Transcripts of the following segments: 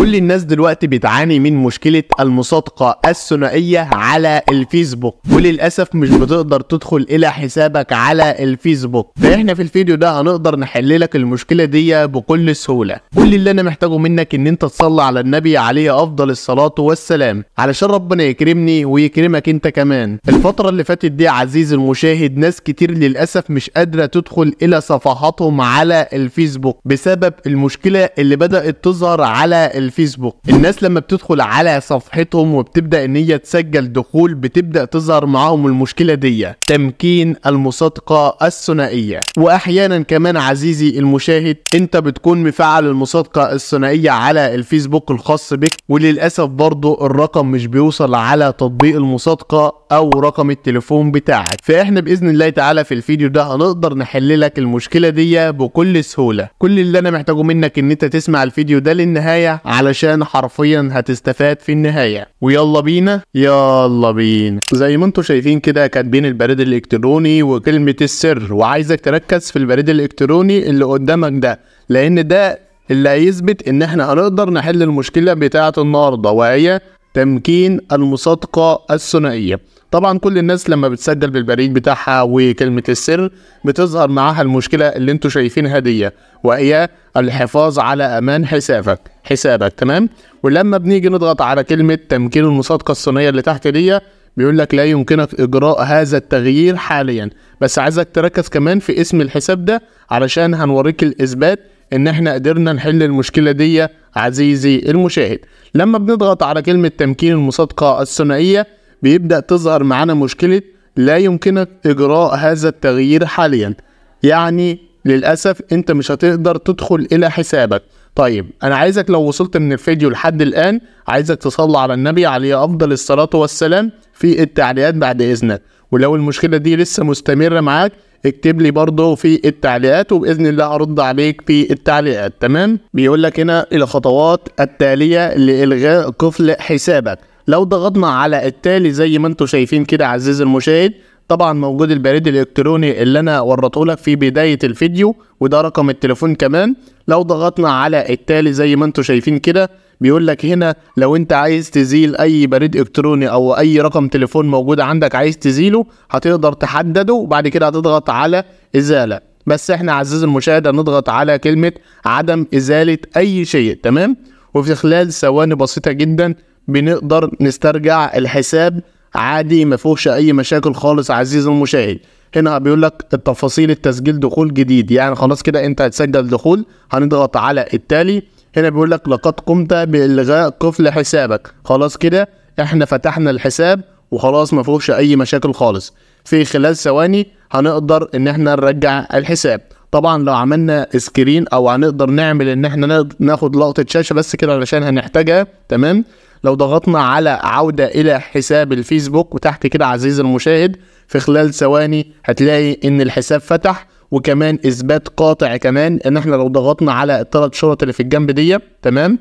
كل الناس دلوقتي بتعاني من مشكلة المصادقة الثنائية على الفيسبوك وللأسف مش بتقدر تدخل إلى حسابك على الفيسبوك فإحنا في الفيديو ده هنقدر نحل لك المشكلة دي بكل سهولة كل اللي أنا محتاجه منك إن أنت تصلي على النبي عليه أفضل الصلاة والسلام علشان ربنا يكرمني ويكرمك أنت كمان الفترة اللي فاتت دي عزيزي المشاهد ناس كتير للأسف مش قادرة تدخل إلى صفحاتهم على الفيسبوك بسبب المشكلة اللي بدأت تظهر على الفيسبوك الفيسبوك الناس لما بتدخل على صفحتهم وبتبدا ان هي تسجل دخول بتبدا تظهر معاهم المشكله دي تمكين المصادقه الثنائيه واحيانا كمان عزيزي المشاهد انت بتكون مفعل المصادقه الثنائيه على الفيسبوك الخاص بك وللاسف برضه الرقم مش بيوصل على تطبيق المصادقه او رقم التليفون بتاعك فاحنا باذن الله تعالى في الفيديو ده هنقدر نحل لك المشكله دي بكل سهوله كل اللي انا محتاجه منك ان انت تسمع الفيديو ده للنهايه علشان حرفيا هتستفاد في النهاية ويلا بينا يلا بينا زي ما انتم شايفين كده كاتبين البريد الالكتروني وكلمة السر وعايزك تركز في البريد الالكتروني اللي قدامك ده لان ده اللي هيثبت ان احنا هنقدر نحل المشكلة بتاعة النهاردة وهي تمكين المصادقة الثنائية طبعا كل الناس لما بتسجل بالبريد بتاعها وكلمة السر بتظهر معاها المشكلة اللي انتوا شايفينها دي وهي الحفاظ على امان حسابك حسابك تمام ولما بنيجي نضغط على كلمة تمكين المصادقة الثنائية اللي تحت دي بيقول لك لا يمكنك اجراء هذا التغيير حاليا بس عايزك تركز كمان في اسم الحساب ده علشان هنوريك الاثبات ان احنا قدرنا نحل المشكلة دي عزيزي المشاهد لما بنضغط على كلمة تمكين المصادقة الثنائية بيبدأ تظهر معانا مشكلة لا يمكنك إجراء هذا التغيير حاليا يعني للأسف أنت مش هتقدر تدخل إلى حسابك طيب انا عايزك لو وصلت من الفيديو لحد الان عايزك تصلي على النبي عليه افضل الصلاه والسلام في التعليقات بعد اذنك ولو المشكله دي لسه مستمره معاك اكتب لي برضه في التعليقات وباذن الله ارد عليك في التعليقات تمام بيقول لك هنا الخطوات التاليه لالغاء قفل حسابك لو ضغطنا على التالي زي ما انتم شايفين كده عزيزي المشاهد طبعا موجود البريد الالكتروني اللي انا ورطه لك في بدايه الفيديو وده رقم التليفون كمان لو ضغطنا على التالي زي ما انتم شايفين كده بيقول لك هنا لو انت عايز تزيل اي بريد الكتروني او اي رقم تليفون موجود عندك عايز تزيله هتقدر تحدده وبعد كده هتضغط على ازاله بس احنا عزيزي المشاهد هنضغط على كلمه عدم ازاله اي شيء تمام وفي خلال ثواني بسيطه جدا بنقدر نسترجع الحساب عادي ما فيهوش اي مشاكل خالص عزيزي المشاهد هنا بيقول لك التفاصيل التسجيل دخول جديد يعني خلاص كده انت هتسجل دخول هنضغط على التالي هنا بيقول لك لقد قمت بالغاء قفل حسابك خلاص كده احنا فتحنا الحساب وخلاص ما فيهوش اي مشاكل خالص في خلال ثواني هنقدر ان احنا نرجع الحساب طبعا لو عملنا سكرين او هنقدر نعمل ان احنا ناخد لقطه شاشه بس كده علشان هنحتاجها تمام لو ضغطنا على عودة إلى حساب الفيسبوك وتحت كده عزيزي المشاهد في خلال ثواني هتلاقي إن الحساب فتح وكمان إثبات قاطع كمان إن إحنا لو ضغطنا على الثلاث شرط اللي في الجنب دي تمام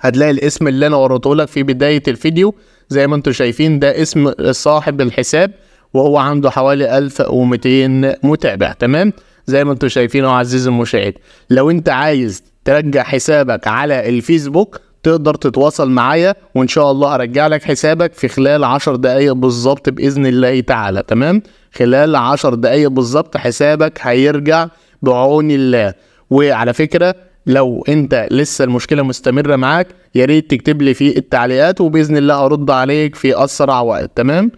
هتلاقي الاسم اللي أنا ورطه لك في بداية الفيديو زي ما أنتم شايفين ده اسم صاحب الحساب وهو عنده حوالي 1200 متابع تمام زي ما انتم شايفين اهو عزيزي المشاهد لو انت عايز ترجع حسابك على الفيسبوك تقدر تتواصل معايا وان شاء الله ارجع لك حسابك في خلال 10 دقايق بالظبط باذن الله تعالى تمام خلال 10 دقايق بالظبط حسابك هيرجع بعون الله وعلى فكره لو انت لسه المشكله مستمره معاك يا ريت تكتب لي في التعليقات وباذن الله ارد عليك في اسرع وقت تمام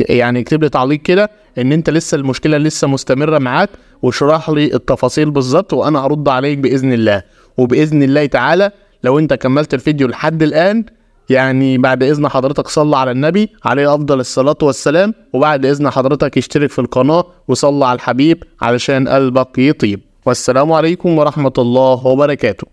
يعني اكتب لي تعليق كده ان انت لسه المشكله لسه مستمره معاك واشرح لي التفاصيل بالظبط وانا هرد عليك باذن الله وباذن الله تعالى لو انت كملت الفيديو لحد الان يعني بعد اذن حضرتك صلى على النبي عليه افضل الصلاه والسلام وبعد اذن حضرتك اشترك في القناه وصلى على الحبيب علشان قلبك يطيب والسلام عليكم ورحمه الله وبركاته